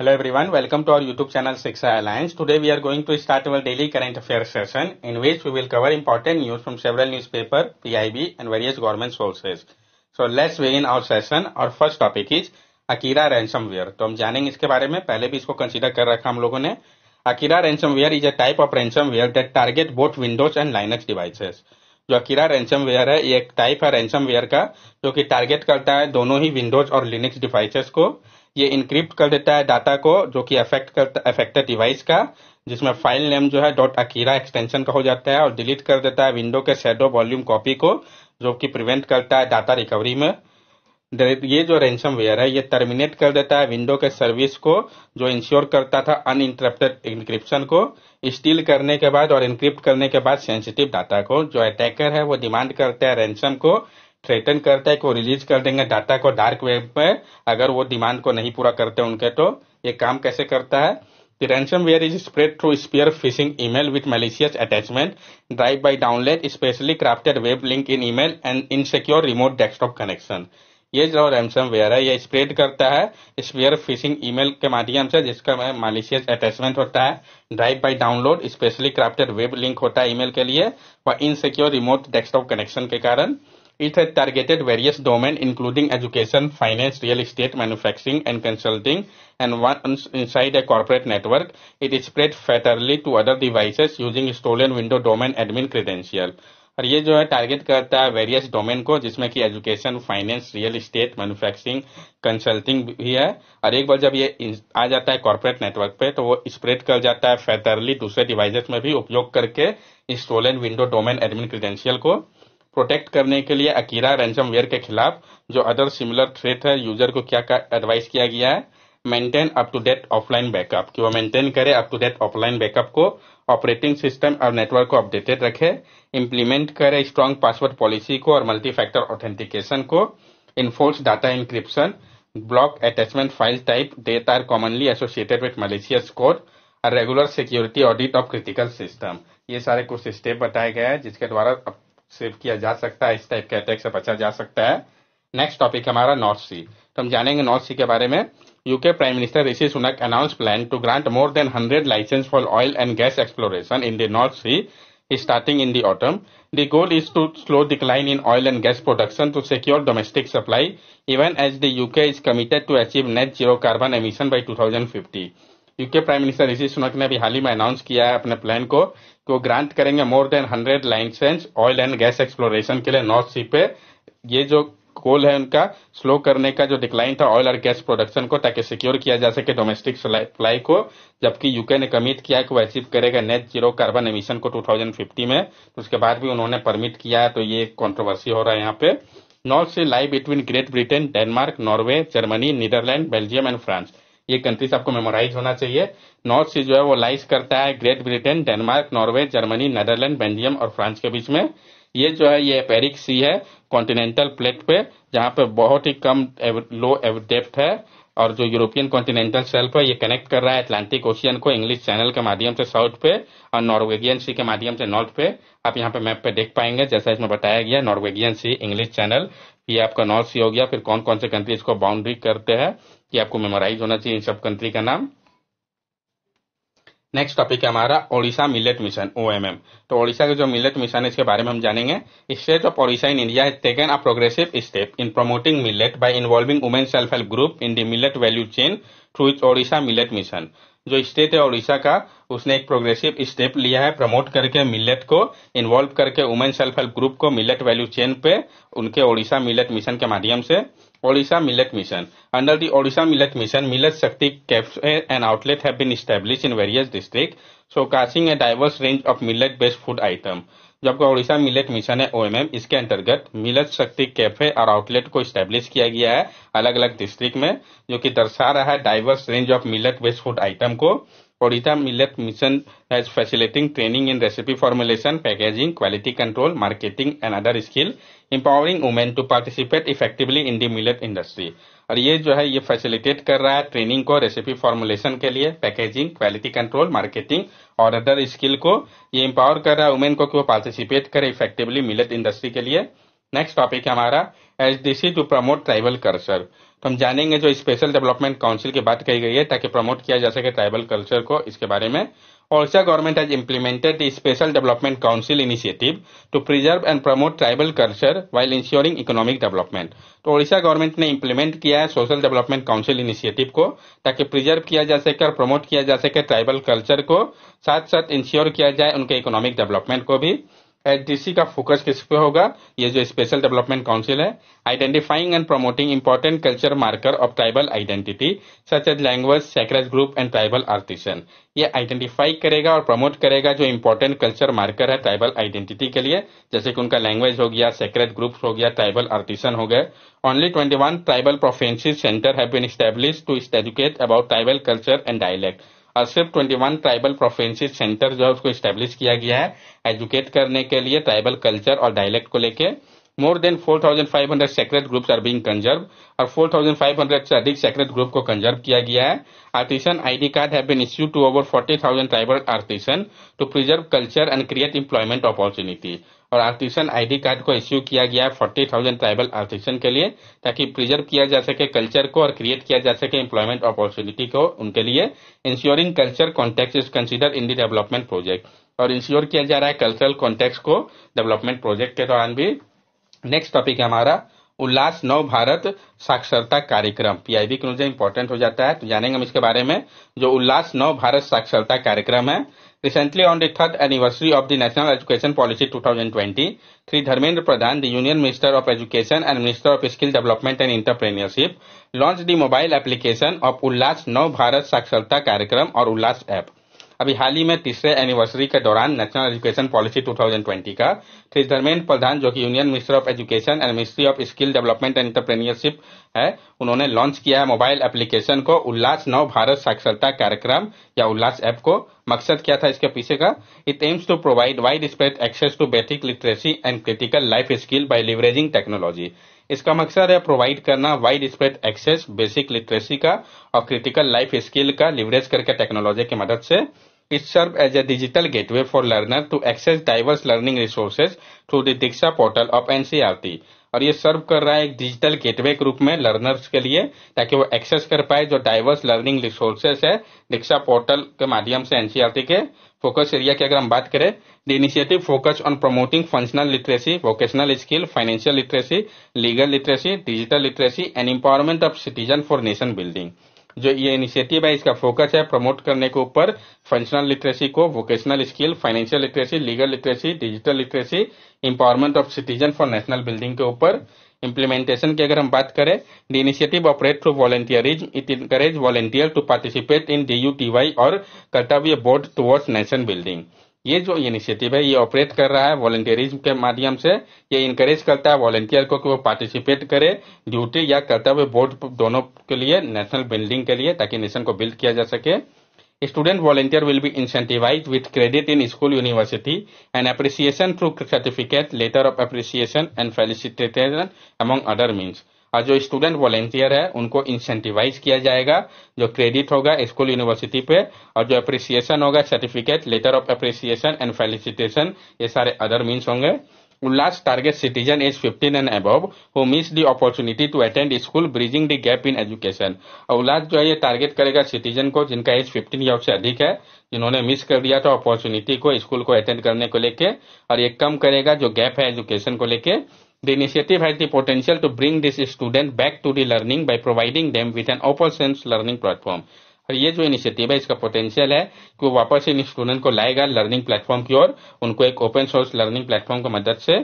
Hello everyone, welcome to our YouTube channel Shiksha Alliance. Today we are going to start our daily current affairs session in which we will cover important news from several newspaper, PIB and various government sources. So let's begin our session. Our first topic is Akira ransomware. तो हम जानेंगे इसके बारे में पहले भी इसको consider कर रखा हम लोगों ने Akira ransomware is a type of ransomware that target both Windows and Linux devices. जो अकीरा रैंसमवेयर है ये एक टाइप है रैंसमवेयर का जो कि टारगेट करता है दोनों ही विंडोज और लिनक्स डिवाइसेस को ये इंक्रिप्ट कर देता है डाटा को जो कि अफेक्ट करता अफेक्टेड डिवाइस का जिसमें फाइल नेम जो है डॉट अकीरा एक्सटेंशन का हो जाता है और डिलीट कर देता है विंडो के शेडो वॉल्यूम कॉपी को जो कि प्रिवेंट करता है डाटा रिकवरी में ये जो रेंसम वेयर है ये टर्मिनेट कर देता है विंडो के सर्विस को जो इंश्योर करता था इंटरप्टेड इंक्रिप्शन को स्टील करने के बाद और इंक्रिप्ट करने के बाद सेंसिटिव डाटा को जो अटैकर है वो डिमांड करता है रेंसम को थ्रेटन करता है कि वो रिलीज कर देंगे डाटा को डार्क वेब में अगर वो डिमांड को नहीं पूरा करते उनके तो ये काम कैसे करता है The ransomware is spread through spear phishing email with malicious attachment, drive-by download, specially crafted web link in and insecure remote desktop connection ये जो रैमसम वेयर है ये स्प्रेड करता है स्पेयर फिशिंग ईमेल के माध्यम से जिसका मालिशियस अटैचमेंट होता है drive by download specially crafted web link होता है ईमेल के लिए व इनसिक्योर रिमोट डेस्कटॉप कनेक्शन के कारण It had targeted various domains including education, finance, real estate, manufacturing and consulting and once inside a corporate network, it is spread fatally to other devices using stolen window domain admin credential. और ये जो है target करता है various domain को जिसमें कि education finance real estate manufacturing consulting भी है और एक बार जब ये आ जाता है कॉर्पोरेट नेटवर्क पे तो वो स्प्रेड कर जाता है फैतरली दूसरे डिवाइसेस में भी उपयोग करके install window domain admin credential को प्रोटेक्ट करने के लिए अकीरा वेयर के खिलाफ जो अदर सिमिलर थ्रेट है यूजर को क्या एडवाइस किया गया है maintain up to date offline backup कि वो मेंटेन करे up to date offline backup को ऑपरेटिंग सिस्टम और नेटवर्क को अपडेटेड रखे इम्प्लीमेंट करे स्ट्रॉन्ग पासवर्ड पॉलिसी को और मल्टी फैक्टर ऑथेंटिकेशन को enforce data encryption block attachment file type that are commonly associated with malicious code और regular security audit of critical system ये सारे कुछ स्टेप बताए गए हैं जिसके द्वारा सेव किया जा सकता है इस टाइप के अटैक से बचा जा सकता है नेक्स्ट टॉपिक हमारा नॉर्थ सी तो हम जानेंगे नॉर्थ सी के बारे में UK prime minister Rishi Sunak announce plan to grant more than hundred licence for oil and gas exploration in the North Sea starting in the autumn the goal is to slow decline in oil and gas production to secure domestic supply even as UK is committed to achieve net zero carbon emission by two thousand UK prime minister Rishi Sunak ने अभी हाल ही में announce किया है अपने plan को कि वो grant करेंगे more than hundred licence oil and gas exploration के लिए नॉर्थ सी पे ये जो कोल है उनका स्लो करने का जो डिक्लाइन था ऑयल और गैस प्रोडक्शन को ताकि सिक्योर किया जा सके डोमेस्टिक सप्लाई को जबकि यूके ने कमिट किया कि वो अचीव करेगा नेट जीरो कार्बन एमिशन को 2050 में तो उसके बाद भी उन्होंने परमिट किया है तो ये कंट्रोवर्सी हो रहा है यहाँ पे North Sea lie between Great Britain Denmark Norway Germany Netherland Belgium and France ये कंट्रीज आपको मेमोराइज होना चाहिए नॉर्थ सी जो है वो लाइस करता है Great Britain Denmark Norway Germany Netherland Belgium और फ्रांस के बीच में ये जो है ये पेरिक सी है कॉन्टिनेंटल प्लेट पे जहाँ पे बहुत ही कम एव, लो एव डेप्थ है और जो यूरोपियन कॉन्टिनेंटल सेल्फ है ये कनेक्ट कर रहा है अटलांटिक ओशियन को इंग्लिश चैनल के माध्यम से साउथ पे और नॉर्वेगियन सी के माध्यम से नॉर्थ पे आप यहाँ पे मैप पे देख पाएंगे जैसा इसमें बताया गया नॉर्वेगियन सी इंग्लिश चैनल ये आपका नॉर्थ सी हो गया फिर कौन कौन से कंट्री इसको बाउंड्री करते हैं ये आपको मेमोराइज होना चाहिए इन सब कंट्री का नाम नेक्स्ट टॉपिक है हमारा ओडिशा मिलेट मिशन ओएमएम तो ओडिशा के जो मिलेट मिशन है इसके बारे में हम जानेंगे state of Odisha in India taken a progressive step in promoting millet by involving women self help group in the millet value chain through it Odisha millet mission जो स्टेट है उड़ीसा का उसने एक प्रोग्रेसिव स्टेप लिया है प्रमोट करके मिलेट को involve करके वुमेन सेल्फ हेल्प ग्रुप को मिलेट वैल्यू चेन पे उनके ओडिशा मिलेट मिशन के माध्यम से Odisha millet mission under the Odisha millet mission millet Shakti cafe and outlet have been establish in various district so casting a diverse range of millet based food item जबकि Odisha millet mission है ओएमएम इसके अंतर्गत millet Shakti cafe और outlet को establish किया गया है अलग अलग डिस्ट्रिक्ट में जो कि दर्शा रहा है diverse range of millet based food item को Odisha millet mission has facilitating training in recipe formulation packaging quality control marketing and other skill empowering women to participate effectively in the millet industry और ये जो है ये facilitate कर रहा है training को रेसिपी फॉर्मुलेशन के लिए पैकेजिंग क्वालिटी कंट्रोल मार्केटिंग और अदर स्किल को ये इम्पावर कर रहा है वुमेन को कि वो पार्टिसिपेट करे इफेक्टिवली मिलेट इंडस्ट्री के लिए नेक्स्ट टॉपिक है हमारा H D C to promote tribal culture तो हम जानेंगे जो स्पेशल डेवलपमेंट काउंसिल की बात कही गई है ताकि प्रमोट किया जा सके ट्राइबल कल्चर को इसके बारे में Orissa government has implemented the Special Development Council initiative to preserve and promote tribal culture while ensuring economic development. तो ओडिशा गवर्नमेंट ने इम्प्लीमेंट किया है सोशल डेवलपमेंट काउंसिल इनिशिएटिव को ताकि प्रिजर्व किया जा सके और प्रमोट किया जा सके ट्राइबल कल्चर को साथ साथ इंश्योर किया जाए उनके इकोनॉमिक डेवलपमेंट को भी एचडीसी का फोकस किस पे होगा ये जो स्पेशल डेवलपमेंट काउंसिल है identifying and promoting important culture marker of tribal identity such as language sacred group and tribal artisan ये आइडेंटिफाई करेगा और प्रमोट करेगा जो इंपॉर्टेंट कल्चर मार्कर है ट्राइबल आइडेंटिटी के लिए जैसे कि उनका लैंग्वेज हो गया सेक्रेट ग्रुप हो गया ट्राइबल आर्टिशन हो गए only twenty one tribal proficiency centre have been establish to educate about tribal culture and dialect सिर्फ 21 ट्राइबल प्रोफेंसी सेंटर जो है उसको स्टेब्लिश किया गया है एजुकेट करने के लिए ट्राइबल कल्चर और डायलेक्ट को लेके more than 4,500 sacred groups are being conserve और 4,500 से अधिक सेक्रेट ग्रुप को कंजर्व किया गया है artisan ID card have been issue to over 40,000 tribal artisan to preserve culture and create employment opportunity और आर्टिशन आईडी कार्ड को इश्यू किया गया है फोर्टी थाउजेंड ट्राइबल आर्टिशन के लिए ताकि प्रिजर्व किया जा सके कल्चर को और क्रिएट किया जा सके एम्प्लॉयमेंट अपॉर्चुनिटी को उनके लिए ensuring culture context is consider in the development project और इंश्योर किया जा रहा है कल्चरल कॉन्टेक्ट को डेवलपमेंट प्रोजेक्ट के दौरान भी नेक्स्ट टॉपिक है हमारा उल्लास नव भारत साक्षरता कार्यक्रम पीआईबी के अनुसार इंपॉर्टेंट हो जाता है तो जानेंगे हम इसके बारे में जो उल्लास नव भारत साक्षरता कार्यक्रम है Recently, on the third anniversary of the National Education Policy 2020, Sri Dharmendra Pradhan, the Union Minister of Education and Minister of Skill Development and Entrepreneurship, launched the mobile application of Ullas Nav Bharat Saksharta Karyakram or Ullas app. अभी हाल ही में तीसरे anniversary के दौरान national education policy 2020 का श्री धर्मेंद्र प्रधान जो कि union minister of education and ministry of skill development and entrepreneurship है उन्होंने लॉन्च किया है मोबाइल एप्लीकेशन को उल्लास नव भारत साक्षरता कार्यक्रम या उल्लास ऐप को मकसद क्या था इसके पीछे का it aims to provide wide spread access to basic literacy and critical life skill by leveraging technology इसका मकसद है प्रोवाइड करना wide spread access basic literacy का और क्रिटिकल लाइफ स्किल का लिवरेज करके टेक्नोलॉजी की मदद से It serves as a digital gateway for learners to access diverse learning resources through the DIKSHA portal of NCERT और ये सर्व कर रहा है एक डिजिटल गेटवे के रूप में लर्नर्स के लिए ताकि वो एक्सेस कर पाए जो डाइवर्स लर्निंग रिसोर्सेस है दीक्षा पोर्टल के माध्यम से एनसीआरटी e के फोकस एरिया की अगर हम बात करें the initiative focus on promoting functional literacy vocational skill financial literacy legal literacy digital literacy and empowerment of citizen for nation building जो ये इनिशिएटिव है इसका फोकस है प्रमोट करने के ऊपर फंक्शनल लिटरेसी को vocational skill financial literacy legal literacy digital literacy empowerment of citizen for national building के ऊपर इम्प्लीमेंटेशन की अगर हम बात करें the initiative operate through volunteerism it encourage volunteer to participate in D U T Y और Kartavya board towards nation building ये जो इनिशिएटिव है ये ऑपरेट कर रहा है वॉलेंटियरिज्म के माध्यम से ये इंकरेज करता है वॉलेंटियर को कि वो पार्टिसिपेट करे ड्यूटी या कर्तव्य बोर्ड दोनों के लिए नेशनल बिल्डिंग के लिए ताकि नेशन को बिल्ड किया जा सके student volunteer will be incentivise with credit in school university and appreciation through certificate letter of appreciation and felicitation among other means और जो स्टूडेंट वॉलेंटियर है उनको इंसेंटिवाइज किया जाएगा जो क्रेडिट होगा स्कूल यूनिवर्सिटी पे और जो अप्रिसिएशन होगा certificate letter of appreciation and felicitation ये सारे अदर मीन्स होंगे last target citizen is 15 above who miss the opportunity to attend school bridging the gap in education और लास्ट जो है ये टारगेट करेगा सिटीजन को जिनका एज 15 ईयर से अधिक है जिन्होंने मिस कर दिया था अपॉर्चुनिटी को स्कूल को अटेंड करने को लेके और ये कम करेगा जो गैप है एजुकेशन को लेके The initiative has the potential to bring this student back to the learning by providing them with an open sense learning platform. और ये जो इनिशिएटिव है इसका पोटेंशियल है कि वो वापस इन स्टूडेंट को लाएगा लर्निंग प्लेटफॉर्म की ओर उनको एक ओपन सोर्स लर्निंग प्लेटफॉर्म की मदद से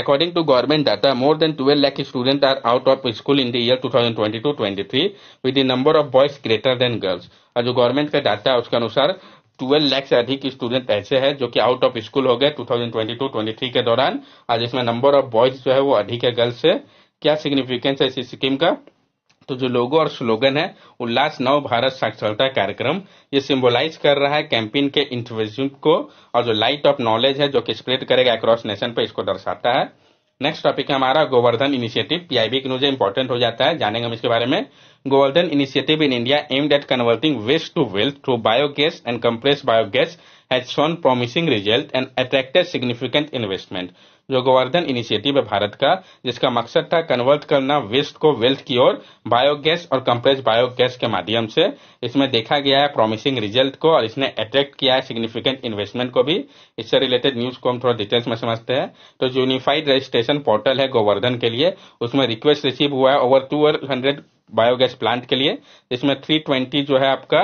according to government data more than 12 lakh student are out of school in the year 2022-23 with the number of boys greater than girls और जो गवर्नमेंट का डाटा है उसके अनुसार ट्वेल्व लैख से अधिक स्टूडेंट ऐसे हैं जो कि आउट ऑफ स्कूल हो गए 2022-23 के दौरान आज इसमें नंबर ऑफ बॉयज जो है वो अधिक है गर्ल्स से क्या सिग्निफिकेंस है इस स्कीम का तो जो लोगो और स्लोगन है उल्लास नव भारत साक्षरता कार्यक्रम ये सिंबलाइज कर रहा है कैंपेन के इंटरव्यू को और जो लाइट ऑफ नॉलेज है जो कि स्प्रेड करेगा अक्रॉस नेशन पर इसको दर्शाता है नेक्स्ट टॉपिक है हमारा गोवर्धन इनिशिएटिव पीआईबी के न्यूज इंपॉर्टेंट हो जाता है जानेंगे हम इसके बारे में Gobardhan initiative in India aimed at converting waste to wealth through biogas and compress biogas has shown promising result and attracted significant investment जो गोवर्धन इनिशिएटिव है भारत का जिसका मकसद था कन्वर्ट करना वेस्ट को वेल्थ की ओर बायोगैस और कंप्रेस बायोगैस के माध्यम से इसमें देखा गया है प्रॉमिसिंग रिजल्ट को और इसने अट्रैक्ट किया है सिग्निफिकेंट इन्वेस्टमेंट को भी इससे रिलेटेड न्यूज को हम थोड़ा डिटेल्स में समझते हैं तो जो यूनिफाइड रजिस्ट्रेशन पोर्टल है गोवर्धन के लिए उसमें रिक्वेस्ट रिसीव हुआ है over two hundred biogas plant के लिए इसमें 320 जो है आपका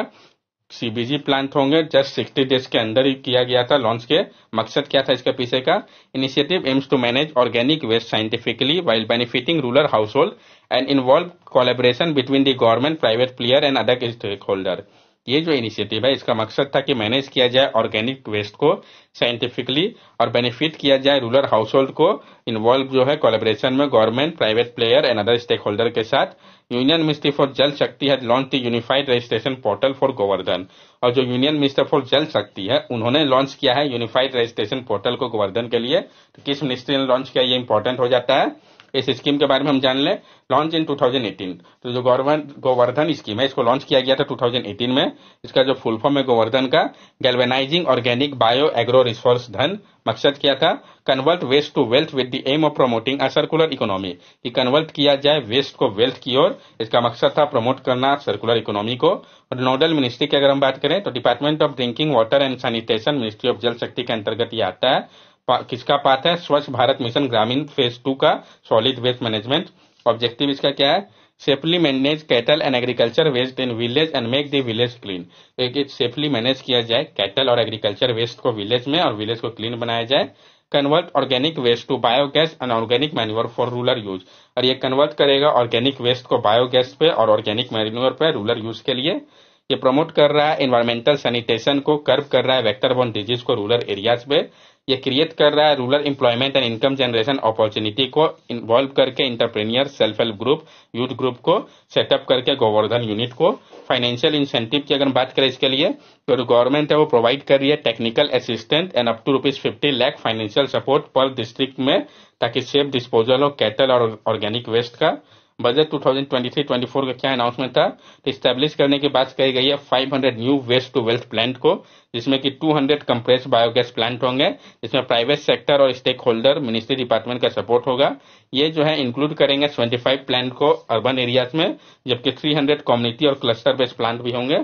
सीबीजी प्लांट होंगे जस्ट सिक्सटी डेज के अंदर ही किया गया था लॉन्च के मकसद क्या था इसके पीछे का initiative aims to manage organic waste scientifically while benefiting rural household and involve collaboration between the government private player and other stakeholder ये जो इनिशिएटिव है इसका मकसद था कि मैनेज किया जाए ऑर्गेनिक वेस्ट को साइंटिफिकली और बेनिफिट किया जाए रूरल हाउस होल्ड को इन्वॉल्व जो है कोलेबरेशन में government private player and other stakeholder के साथ union ministry for Jal Shakti है launch the unified registration portal for Gobardhan और जो union minister for Jal Shakti है उन्होंने लॉन्च किया है यूनिफाइड रजिस्ट्रेशन पोर्टल को गोवर्धन के लिए तो किस मिनिस्ट्री ने लॉन्च किया ये इंपॉर्टेंट हो जाता है इस स्कीम के बारे में हम जान लें लॉन्च इन 2018 तो जो गवर्नमेंट गोवर्धन स्कीम है इसको लॉन्च किया गया था 2018 में इसका जो फुल फॉर्म है गोवर्धन का galvanising organic bio agro resource Dhan मकसद क्या था convert waste to wealth with the aim of promoting a circular economy कि कन्वर्ट किया जाए वेस्ट को वेल्थ की ओर इसका मकसद था प्रमोट करना सर्कुलर इकोनॉमी को और नोडल मिनिस्ट्री की अगर हम बात करें तो department of drinking water and sanitation ministry of Jal Shakti के अंतर्गत ये आता है पा, किसका पाथ है Swachh Bharat mission Grameen phase two का सॉलिड वेस्ट मैनेजमेंट ऑब्जेक्टिव इसका क्या है safely manage cattle and agriculture waste in village and make the village clean एक सेफली मैनेज किया जाए कैटल और एग्रीकल्चर वेस्ट को विलेज में और विलेज को क्लीन बनाया जाए convert organic waste to biogas and organic manure for rural use और ये कन्वर्ट करेगा ऑर्गेनिक वेस्ट को बायोगैस पे और ऑर्गेनिक मैन्यूअर पे रूरल यूज के लिए ये प्रमोट कर रहा है इन्वायरमेंटल सैनिटेशन को कर्व कर रहा है वेक्टर बॉन डिजीज को रूरल एरियाज पे ये क्रिएट कर रहा है rural employment and income generation opportunity को इन्वॉल्व करके entrepreneur self help group youth group को सेटअप करके गोवर्धन यूनिट को फाइनेंशियल इंसेंटिव की अगर बात करें इसके लिए तो गवर्नमेंट है वो प्रोवाइड कर रही है technical assistant and up to fifty lakh financial support पर डिस्ट्रिक्ट में ताकि सेफ डिस्पोजल हो कैटल और ऑर्गेनिक वेस्ट का बजट 2023-24 का क्या अनाउंसमेंट था तो स्टैब्लिश करने की बात कही गई है 500 new waste to wealth plant को जिसमें कि 200 कंप्रेस बायोगैस प्लांट होंगे जिसमें प्राइवेट सेक्टर और स्टेक होल्डर मिनिस्ट्री डिपार्टमेंट का सपोर्ट होगा ये जो है इंक्लूड करेंगे 25 प्लांट को अर्बन एरियाज में जबकि 300 कम्युनिटी और क्लस्टर बेस्ड प्लांट भी होंगे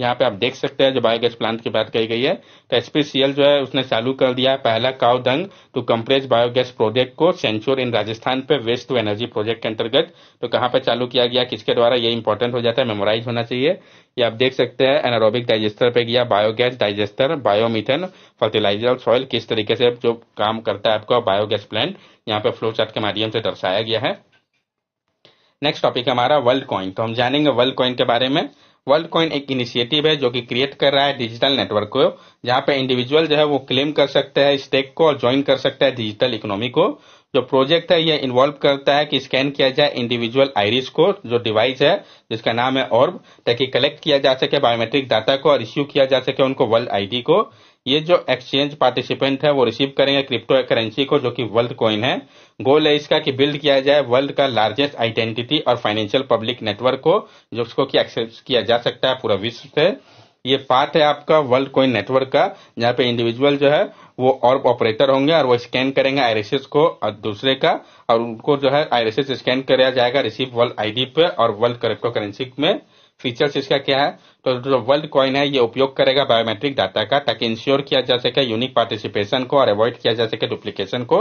यहाँ पे आप देख सकते हैं जो बायोगैस प्लांट की बात कही गई है तो एसपीसीएल जो है उसने चालू कर दिया पहला काउ दंग टू कंप्रेस बायोगैस प्रोजेक्ट को सेंचुर इन राजस्थान पे वेस्ट टू एनर्जी प्रोजेक्ट के अंतर्गत तो कहाँ पे चालू किया गया किसके द्वारा ये इंपॉर्टेंट हो जाता है मेमोराइज होना चाहिए ये आप देख सकते हैं एनारोबिक डाइजेस्टर पे गया बायोगैस डाइजेस्टर बायोमिथेन फर्टिलाइजर और सॉइल किस तरीके से जो काम करता है आपका बायोगैस प्लांट यहाँ पे फ्लो चार्ट के माध्यम से दर्शाया गया है नेक्स्ट टॉपिक हमारा वर्ल्ड कॉइन तो हम जानेंगे वर्ल्ड कॉइन के बारे में वर्ल्ड कॉइन एक इनिशिएटिव है जो कि क्रिएट कर रहा है डिजिटल नेटवर्क को जहां पे इंडिविजुअल जो है वो क्लेम कर सकता है स्टेक को और ज्वाइन कर सकता है डिजिटल इकोनॉमी को जो प्रोजेक्ट है यह इन्वॉल्व करता है कि स्कैन किया जाए इंडिविजुअल आईरिस को जो डिवाइस है जिसका नाम है ऑर्ब ताकि कलेक्ट किया जा सके बायोमेट्रिक डाटा को और इश्यू किया जा सके उनको वर्ल्ड आईडी को ये जो एक्सचेंज पार्टिसिपेंट है वो रिसीव करेंगे क्रिप्टो करेंसी को जो कि वर्ल्ड कॉइन है गोल है इसका कि बिल्ड किया जाए वर्ल्ड का लार्जेस्ट आइडेंटिटी और फाइनेंशियल पब्लिक नेटवर्क को जो उसको कि एक्सेस किया जा सकता है पूरा विश्व से ये पार्ट है आपका वर्ल्ड कॉइन नेटवर्क का जहाँ पे इंडिविजुअल जो है वो और ऑपरेटर होंगे और वो स्कैन करेंगे आईरेसिस को और दूसरे का और उनको जो है आईरेसिस स्कैन कराया जाएगा रिसीव वर्ल्ड आईडी पे और वर्ल्ड क्रिप्टो करेंसी में फीचर्स इसका क्या है तो जो वर्ल्ड कॉइन है ये उपयोग करेगा बायोमेट्रिक डाटा का ताकि इंश्योर किया जा सके यूनिक पार्टिसिपेशन को और अवॉइड किया जा सके डुप्लीकेशन को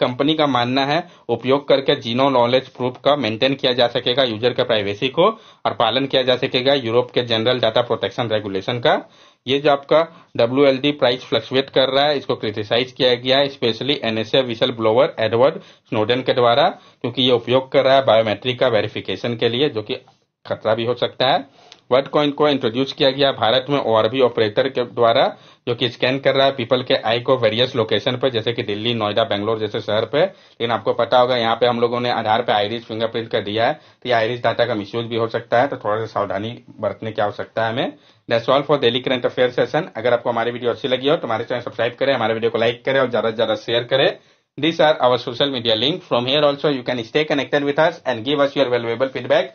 कंपनी का मानना है उपयोग करके जीनो नॉलेज प्रूफ का मेंटेन किया जा सकेगा यूजर का प्राइवेसी को और पालन किया जा सकेगा यूरोप के जनरल डाटा प्रोटेक्शन रेगुलेशन का ये जो आपका W L D price fluctuate कर रहा है इसको क्रिटिसाइज किया गया है specially NSA whistleblower Edward Snowden के द्वारा क्योंकि ये उपयोग कर रहा है बायोमेट्रिक का वेरिफिकेशन के लिए जो कि खतरा भी हो सकता है वर्ड कॉइन को इंट्रोड्यूस किया गया भारत में और भी ऑपरेटर के द्वारा जो कि स्कैन कर रहा है पीपल के आई को वेरियस लोकेशन पर जैसे कि दिल्ली नोएडा बेंगलोर जैसे शहर पे लेकिन आपको पता होगा यहाँ पे हम लोगों ने आधार पे आईरिस फिंगरप्रिंट कर दिया है तो ये आइरिस डाटा का मिसयूज भी हो सकता है तो थोड़ा सा सावधानी बरतने की आवश्यकता है हमें that's all for daily current affair session अगर आपको हमारी वीडियो अच्छी लगी हो तो हमारे चैनल सब्सक्राइब करें हमारे वीडियो को लाइक करें और ज़्यादा से ज़्यादा शेयर करें this are our social media link from here also you can stay connected with us and give us your valuable feedback